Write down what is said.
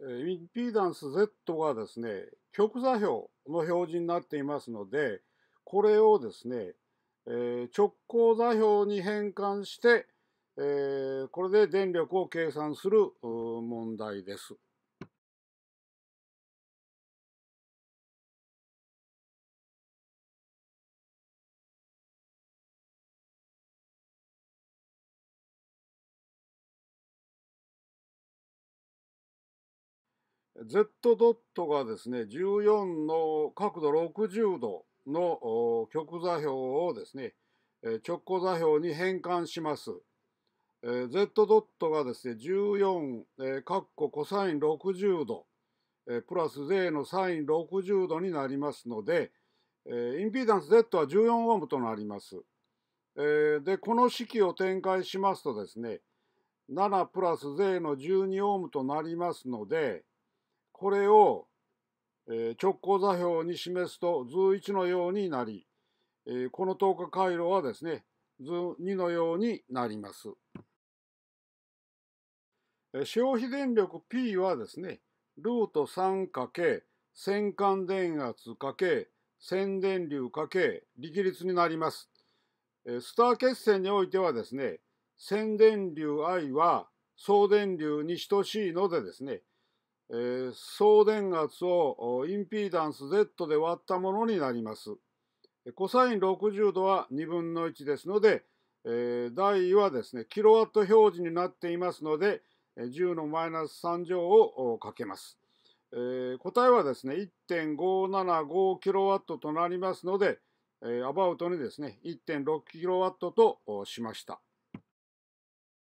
インピーダンス Z がですね、極座標の表示になっていますので、これをですね、え直行座標に変換して、えこれで電力を計算する問題です。Z ドットがですね、14の角度60度の極座標をですね、直行座標に変換します。Z ドットがですね、14、カッココサイン60度、プラス税のサイン60度になりますので、インピーダンス Z は14オームとなります。で、この式を展開しますとですね、7プラス税の12オームとなりますので、これを、え直行座標に示すと図1のようになり、えこの等価回路はですね図2のようになります。消費電力 P はですね、ルート 3× 線間電圧×宣電流×力率になります。スター決線においてはですね、宣電流 I は送電流に等しいのでですね、え送電圧をインピーダンス Z で割ったものになります。コサイン60度は2分の1ですので、え位はですね、キロワット表示になっていますので、10のマイナス3乗をかけます。え答えはですね、1.575キロワットとなりますので、えアバウトにですね、1.6キロワットとしました。